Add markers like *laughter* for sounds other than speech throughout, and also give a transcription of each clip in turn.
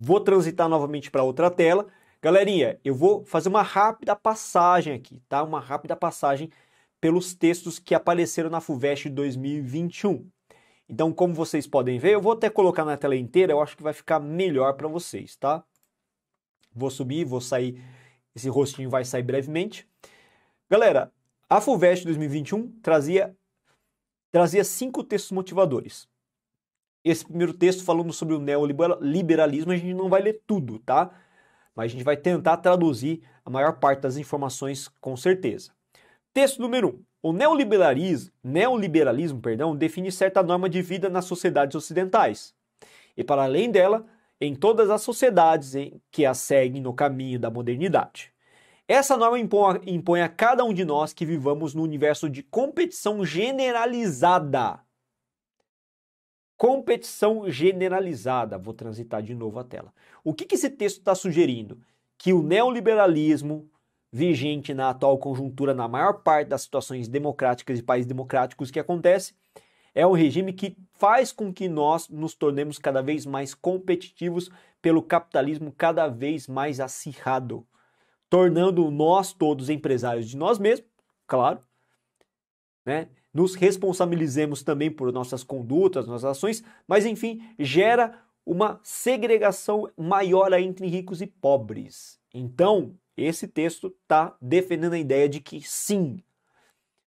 Vou transitar novamente para outra tela. Galerinha, eu vou fazer uma rápida passagem aqui, tá? Uma rápida passagem pelos textos que apareceram na FUVEST 2021. Então, como vocês podem ver, eu vou até colocar na tela inteira, eu acho que vai ficar melhor para vocês, tá? Vou subir, vou sair, esse rostinho vai sair brevemente. Galera, a FUVEST 2021 trazia trazia cinco textos motivadores. Esse primeiro texto falando sobre o neoliberalismo, a gente não vai ler tudo, tá? Mas a gente vai tentar traduzir a maior parte das informações com certeza. Texto número 1. Um, o neoliberalismo, neoliberalismo perdão, define certa norma de vida nas sociedades ocidentais. E para além dela, em todas as sociedades que a seguem no caminho da modernidade. Essa norma impõe a cada um de nós que vivamos no universo de competição generalizada. Competição generalizada. Vou transitar de novo a tela. O que, que esse texto está sugerindo? Que o neoliberalismo, vigente na atual conjuntura na maior parte das situações democráticas e países democráticos que acontece, é um regime que faz com que nós nos tornemos cada vez mais competitivos pelo capitalismo cada vez mais acirrado tornando nós todos empresários de nós mesmos, claro, né? Nos responsabilizemos também por nossas condutas, nossas ações, mas enfim, gera uma segregação maior entre ricos e pobres. Então, esse texto está defendendo a ideia de que sim,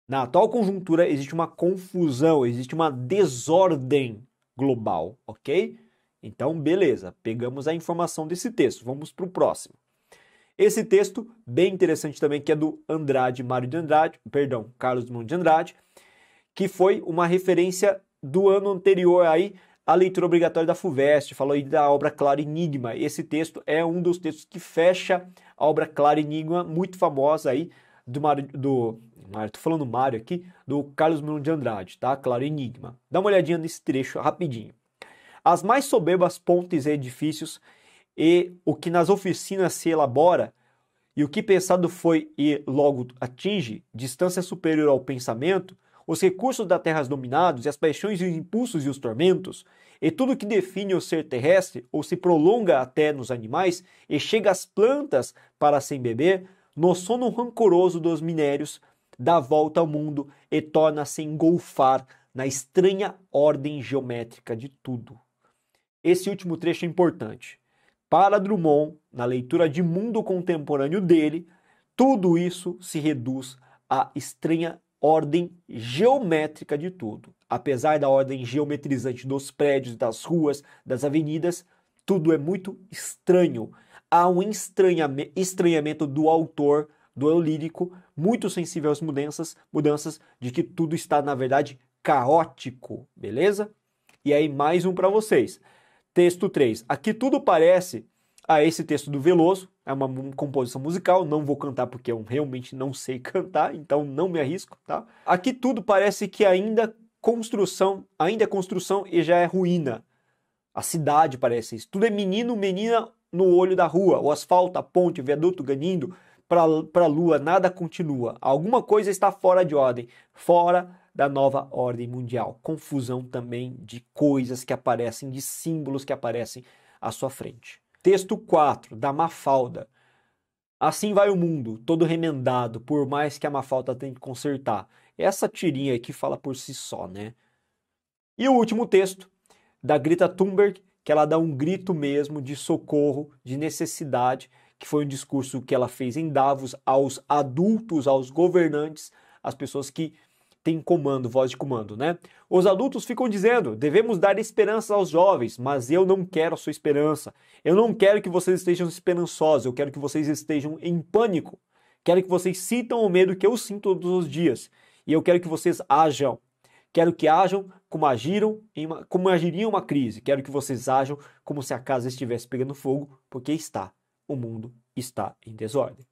na atual conjuntura existe uma confusão, existe uma desordem global, ok? Então, beleza, pegamos a informação desse texto, vamos para o próximo. Esse texto, bem interessante também, que é do Andrade, Mário de Andrade, perdão, Carlos Drummond de Andrade, que foi uma referência do ano anterior aí à leitura obrigatória da FUVEST, falou aí da obra Clara Enigma. Esse texto é um dos textos que fecha a obra Clara Enigma, muito famosa aí, do Mário, do, Mário, tô falando Mário aqui, do Carlos Drummond de Andrade, tá? Clara Enigma. Dá uma olhadinha nesse trecho rapidinho. As mais soberbas pontes e edifícios e o que nas oficinas se elabora e o que pensado foi e logo atinge distância superior ao pensamento, os recursos da terra dominados e as paixões e os impulsos e os tormentos, e tudo que define o ser terrestre ou se prolonga até nos animais e chega às plantas para sem beber, no sono rancoroso dos minérios dá volta ao mundo e torna-se engolfar na estranha ordem geométrica de tudo. Esse último trecho é importante. Para Drummond, na leitura de mundo contemporâneo dele, tudo isso se reduz à estranha ordem geométrica de tudo. Apesar da ordem geometrizante dos prédios, das ruas, das avenidas, tudo é muito estranho. Há um estranhamento do autor, do eu lírico, muito sensível às mudanças, mudanças de que tudo está, na verdade, caótico, beleza? E aí, mais um para vocês texto 3. Aqui tudo parece a esse texto do Veloso, é uma composição musical, não vou cantar porque eu realmente não sei *laughs* cantar, então não me arrisco, tá? Aqui tudo parece que ainda construção, ainda é construção e já é ruína. A cidade parece isso. Tudo é menino, menina no olho da rua, o asfalto, a ponte, o viaduto ganindo, para a lua nada continua. Alguma coisa está fora de ordem, fora da nova ordem mundial. Confusão também de coisas que aparecem, de símbolos que aparecem à sua frente. Texto 4, da Mafalda. Assim vai o mundo, todo remendado, por mais que a Mafalda que consertar. Essa tirinha aqui fala por si só, né? E o último texto, da Greta Thunberg, que ela dá um grito mesmo de socorro, de necessidade, que foi um discurso que ela fez em Davos aos adultos, aos governantes, às pessoas que têm comando, voz de comando, né? Os adultos ficam dizendo: devemos dar esperança aos jovens, mas eu não quero a sua esperança. Eu não quero que vocês estejam esperançosos, eu quero que vocês estejam em pânico. Quero que vocês sintam o medo que eu sinto todos os dias. E eu quero que vocês hajam Quero que hajam como agiram uma, como agiriam uma crise. Quero que vocês ajam como se a casa estivesse pegando fogo, porque está. O mundo está em desordem.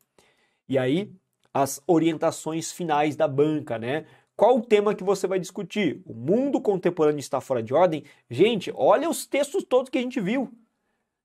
E aí, as orientações finais da banca, né? Qual o tema que você vai discutir? O mundo contemporâneo está fora de ordem? Gente, olha os textos todos que a gente viu.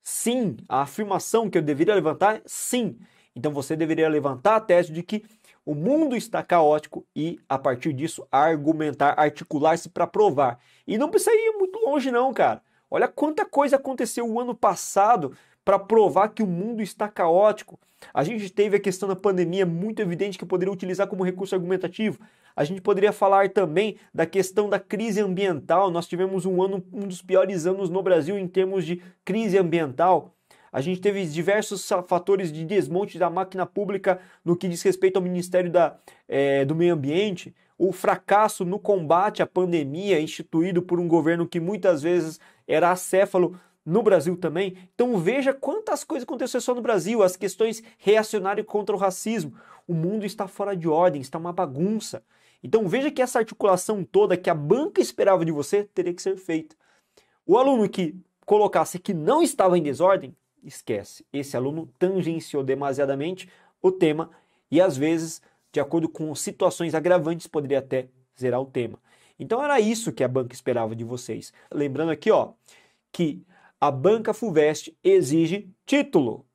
Sim, a afirmação que eu deveria levantar, sim. Então você deveria levantar a tese de que o mundo está caótico e, a partir disso, argumentar, articular-se para provar. E não precisa ir muito longe, não, cara. Olha quanta coisa aconteceu o ano passado para provar que o mundo está caótico. A gente teve a questão da pandemia muito evidente que poderia utilizar como recurso argumentativo. A gente poderia falar também da questão da crise ambiental. Nós tivemos um ano, um dos piores anos no Brasil em termos de crise ambiental. A gente teve diversos fatores de desmonte da máquina pública no que diz respeito ao Ministério da, é, do Meio Ambiente, o fracasso no combate à pandemia instituído por um governo que muitas vezes era acéfalo no Brasil também. Então veja quantas coisas aconteceram só no Brasil, as questões reacionárias contra o racismo. O mundo está fora de ordem, está uma bagunça. Então veja que essa articulação toda que a banca esperava de você teria que ser feita. O aluno que colocasse que não estava em desordem esquece. Esse aluno tangenciou demasiadamente o tema e às vezes, de acordo com situações agravantes, poderia até zerar o tema. Então era isso que a banca esperava de vocês. Lembrando aqui, ó, que a banca Fulvestre exige título.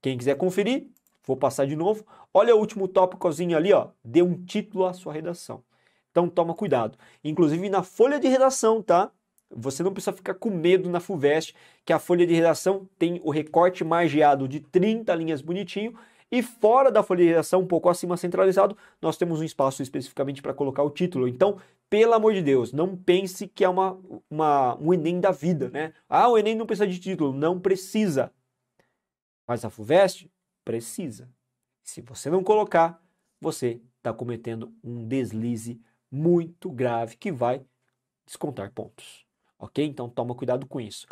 Quem quiser conferir, vou passar de novo. Olha o último tópicozinho ali, ó, dê um título à sua redação. Então toma cuidado. Inclusive na folha de redação, tá? Você não precisa ficar com medo na FUVEST, que a folha de redação tem o recorte margeado de 30 linhas bonitinho e fora da folha de redação, um pouco acima centralizado, nós temos um espaço especificamente para colocar o título. Então, pelo amor de Deus, não pense que é uma, uma, um Enem da vida, né? Ah, o Enem não precisa de título. Não precisa. Mas a FUVEST precisa. Se você não colocar, você está cometendo um deslize muito grave que vai descontar pontos ok? Então toma cuidado com isso.